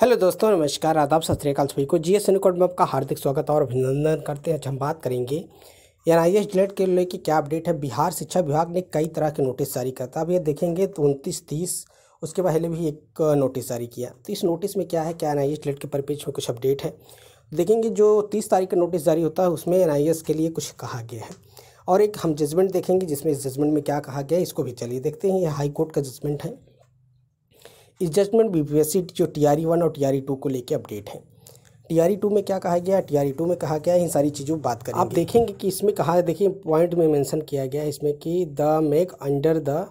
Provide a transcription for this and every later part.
hello दोस्तों नमस्कार आदाब सत श्रीकाल सभी को जीएस कोड में आपका हार्दिक स्वागत और अभिनंदन करते हैं हम बात करेंगे N I S DElEd e के लेके क्या अपडेट है बिहार शिक्षा विभाग ने कई तरह के नोटिस जारी करता अब ये देखेंगे तो उनतीस तीस उसके पहले भी एक नोटिस जारी किया तो इस नोटिस में क्या है क्या एन आई एस डिलेट के परिपेक्ष में कुछ अपडेट है देखेंगे जो तीस तारीख का नोटिस जारी होता है उसमें एन आई एस के लिए कुछ कहा गया है और एक हम जजमेंट देखेंगे जिसमें इस जजमेंट में क्या कहा गया है इसको भी चलिए देखते हैं ये हाई कोर्ट का जजमेंट है इस जजमेंट एस बीपीएससी जो टी आर वन और टी आर टू को लेकर अपडेट है टी आर टू में क्या कहा गया टी आर टू में कहा गया इन सारी चीज़ों बात करें आप देखेंगे कि इसमें कहा देखिए पॉइंट में मेंशन किया गया है इसमें कि the make under the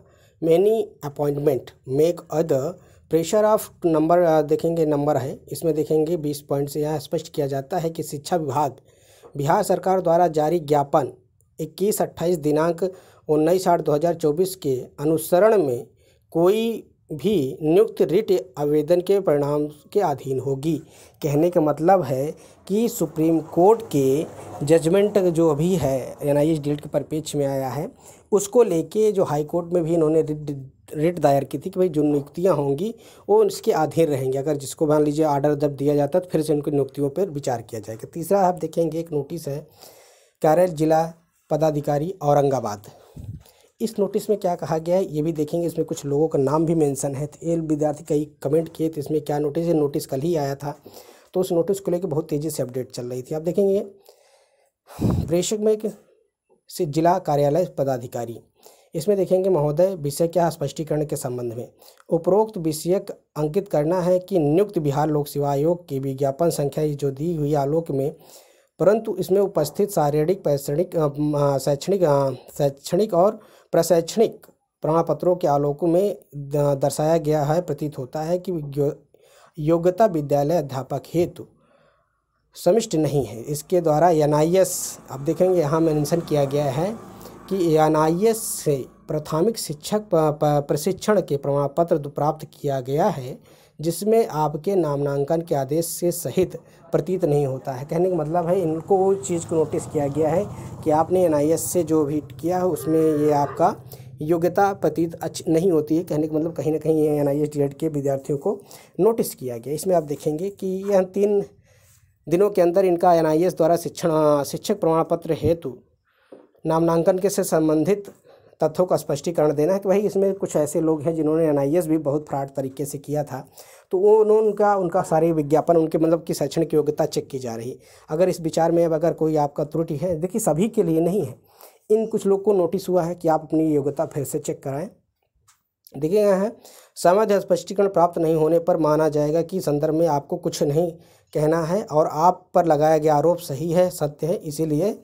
many appointment make other pressure of number देखेंगे नंबर है इसमें देखेंगे बीस पॉइंट से यहाँ स्पष्ट किया जाता है कि शिक्षा विभाग बिहार सरकार द्वारा जारी ज्ञापन इक्कीस अट्ठाईस दिनांक उन्नीस आठ दो हज़ार चौबीस के अनुसरण में कोई भी नियुक्त रिट आवेदन के परिणाम के अधीन होगी कहने का मतलब है कि सुप्रीम कोर्ट के जजमेंट जो अभी है एन आई एच के परिपेक्ष में आया है उसको लेके जो हाई कोर्ट में भी इन्होंने रिट रिट दायर की थी कि भाई जो नियुक्तियाँ होंगी वो इसके अधीन रहेंगी अगर जिसको मान लीजिए ऑर्डर जब दिया जाता है तो फिर से उनकी नियुक्तियों पर विचार किया जाएगा तीसरा आप देखेंगे एक नोटिस है कैरल जिला पदाधिकारी औरंगाबाद इस नोटिस में क्या कहा गया है ये भी देखेंगे इसमें कुछ लोगों का नाम भी मेंशन है तो ये विद्यार्थी कई कमेंट किए तो इसमें क्या नोटिस है नोटिस कल ही आया था तो उस नोटिस को लेकर बहुत तेज़ी से अपडेट चल रही थी आप देखेंगे प्रेषक में से जिला कार्यालय पदाधिकारी इसमें देखेंगे महोदय विषय क्या स्पष्टीकरण के संबंध में उपरोक्त विषय अंकित करना है कि नियुक्त बिहार लोक सेवा आयोग की विज्ञापन संख्या जो दी हुई आलोक में परंतु इसमें उपस्थित शारीरिक पैक्षणिक शैक्षणिक शैक्षणिक और प्रशैक्षणिक प्रमाणपत्रों के आलोकों में दर्शाया गया है प्रतीत होता है कि योग्यता विद्यालय अध्यापक हेतु समिष्ट नहीं है इसके द्वारा एन अब देखेंगे यहाँ मेंशन किया गया है कि एन से प्राथमिक शिक्षक प्रशिक्षण के प्रमाण पत्र प्राप्त किया गया है जिसमें आपके नामांकन के आदेश से सहित प्रतीत नहीं होता है कहने का मतलब है इनको वो चीज़ को नोटिस किया गया है कि आपने एन से जो भी किया है उसमें ये आपका योग्यता प्रतीत अच्छी नहीं होती है कहने का मतलब कहीं ना कहीं ये एन आई e के विद्यार्थियों को नोटिस किया गया इसमें आप देखेंगे कि यह तीन दिनों के अंदर इनका एन द्वारा शिक्षण शिक्षक प्रमाण पत्र हेतु नामांकन के से संबंधित तथ्यों का स्पष्टीकरण देना है कि भाई इसमें कुछ ऐसे लोग हैं जिन्होंने एन भी बहुत फ्रॉड तरीके से किया था तो वो उन्होंने उनका उनका सारे विज्ञापन उनके मतलब कि शैक्षणिक योग्यता चेक की जा रही अगर इस विचार में अब अगर कोई आपका त्रुटि है देखिए सभी के लिए नहीं है इन कुछ लोग को नोटिस हुआ है कि आप अपनी योग्यता फिर से चेक कराएं देखिए यहाँ है समझ स्पष्टीकरण प्राप्त नहीं होने पर माना जाएगा कि संदर्भ में आपको कुछ नहीं कहना है और आप पर लगाया गया आरोप सही है सत्य है इसीलिए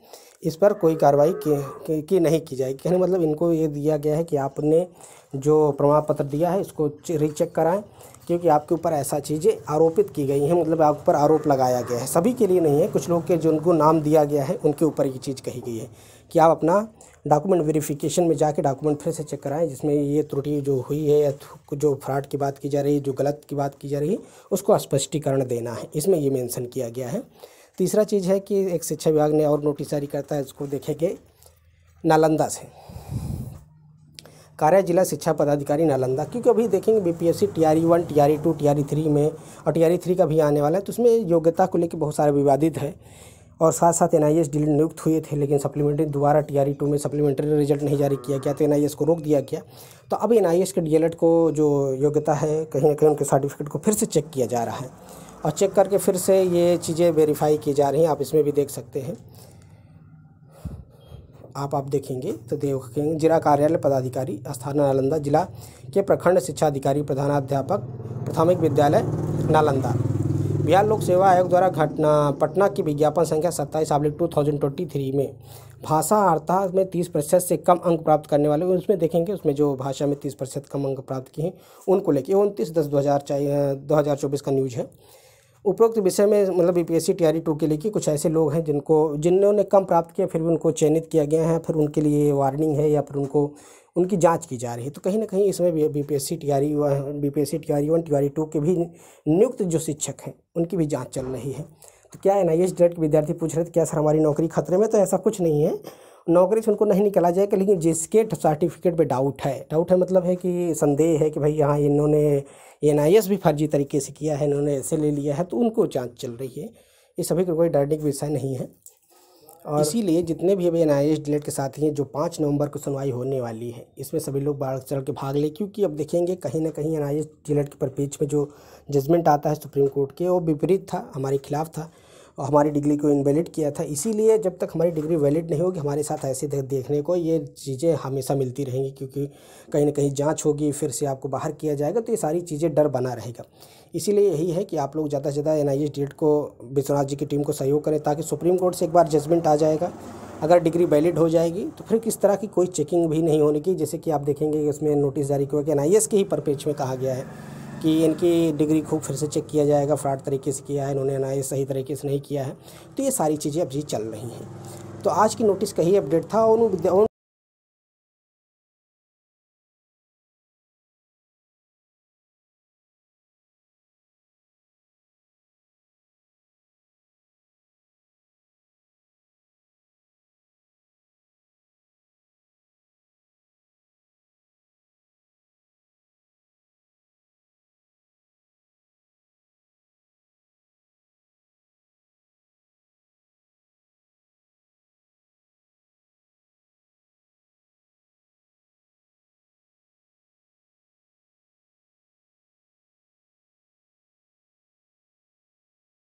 इस पर कोई कार्रवाई की, की नहीं की जाएगी कहने मतलब इनको ये दिया गया है कि आपने जो प्रमाण पत्र दिया है इसको रीचेक कराएं क्योंकि आपके ऊपर ऐसा चीज़ें आरोपित की गई हैं मतलब आप पर आरोप लगाया गया है सभी के लिए नहीं है कुछ लोग के जो उनको नाम दिया गया है उनके ऊपर ये चीज़ कही गई है कि आप अपना डॉक्यूमेंट वेरिफिकेशन में जाके डॉक्यूमेंट फिर से चेक कराएं जिसमें ये त्रुटि जो हुई है या जो फ्रॉड की बात की जा रही है जो गलत की बात की जा रही है उसको स्पष्टीकरण देना है इसमें ये मेंशन किया गया है तीसरा चीज़ है कि एक शिक्षा विभाग ने और नोटिस जारी करता है उसको देखेंगे नालंदा से कार्य जिला शिक्षा पदाधिकारी नालंदा क्योंकि अभी देखेंगे B P S C R E one T E two T E three में और टी टीआरई थ्री का भी आने वाला है तो उसमें योग्यता को लेकर बहुत सारे विवादित है और साथ साथ एन आई एस नियुक्त हुए थे लेकिन सप्लीमेंट्री दोबारा टी आर टू में सप्लीमेंट्री रिजल्ट नहीं जारी किया गया तो एन आई एस को रोक दिया गया तो अब एन आई एस के डी एल को जो योग्यता है कहीं ना कहीं उनके सर्टिफिकेट को फिर से चेक किया जा रहा है और चेक करके फिर से ये चीज़ें वेरीफाई की जा रही हैं आप इसमें भी देख सकते हैं आप आप देखेंगे तो देखेंगे जिला कार्यालय पदाधिकारी स्थान नालंदा जिला के प्रखंड शिक्षा अधिकारी प्रधानाध्यापक प्राथमिक विद्यालय नालंदा बिहार लोक सेवा आयोग द्वारा घटना पटना की विज्ञापन संख्या सत्ताईस oblique two thousand twenty three में भाषा आर्था में तीस प्रतिशत से कम अंक प्राप्त करने वाले उसमें देखेंगे उसमें जो भाषा में तीस प्रतिशत कम अंक प्राप्त किए हैं उनको लेके उनतीस दस दो हज़ार दो हज़ार चौबीस का न्यूज है उपरोक्त विषय में मतलब यूपीएससी तैयारी टू के लिए कुछ ऐसे लोग हैं जिनको जिन्होंने कम प्राप्त किया फिर भी उनको चयनित किया गया है फिर उनके लिए वार्निंग है या फिर उनको उनकी जांच की जा रही है तो कहीं ना कहीं इसमें B P S C T R B P S C T R one T R two के भी नियुक्त जो शिक्षक हैं उनकी भी जाँच चल रही है तो क्या एन आई एस डेट के विद्यार्थी पूछ रहे थे क्या सर हमारी नौकरी खतरे में तो ऐसा कुछ नहीं है नौकरी से उनको नहीं निकाला जाएगा लेकिन जिसके सर्टिफिकेट पे डाउट है डाउट है मतलब है कि संदेह है कि भाई यहाँ इन्होंने एन भी फर्जी तरीके से किया है इन्होंने ऐसे ले लिया है तो उनको जाँच चल रही है ये सभी का कोई डरने का विषय नहीं है और इसीलिए जितने भी अभी एन आई डिलेट के साथी हैं जो पाँच नवंबर को सुनवाई होने वाली है इसमें सभी लोग बाढ़ चढ़ के भाग लें क्योंकि अब देखेंगे कहीं ना कहीं एन आई डिलेट के पर में जो जजमेंट आता है सुप्रीम कोर्ट के वो विपरीत था हमारे खिलाफ था हमारी डिग्री को इनवैलिड किया था इसीलिए जब तक हमारी डिग्री वैलिड नहीं होगी हमारे साथ ऐसे देखने को ये चीज़ें हमेशा मिलती रहेंगी क्योंकि कहीं ना कहीं जाँच होगी फिर से आपको बाहर किया जाएगा तो ये सारी चीज़ें डर बना रहेगा इसीलिए यही है कि आप लोग ज़्यादा से ज़्यादा एन आई डेट को विश्वनाथ जी की टीम को सहयोग करें ताकि सुप्रीम कोर्ट से एक बार जजमेंट आ जाएगा अगर डिग्री वैलिड हो जाएगी तो फिर किस तरह की कोई चेकिंग भी नहीं होने की जैसे कि आप देखेंगे कि उसमें नोटिस जारी किया कि एन आई एस के ही परपेच में कहा गया है कि इनकी डिग्री को फिर से चेक किया जाएगा फ्रॉड तरीके से किया है इन्होंने ना सही तरीके से नहीं किया है तो ये सारी चीज़ें अब जी चल रही हैं तो आज की नोटिस का ही अपडेट था उन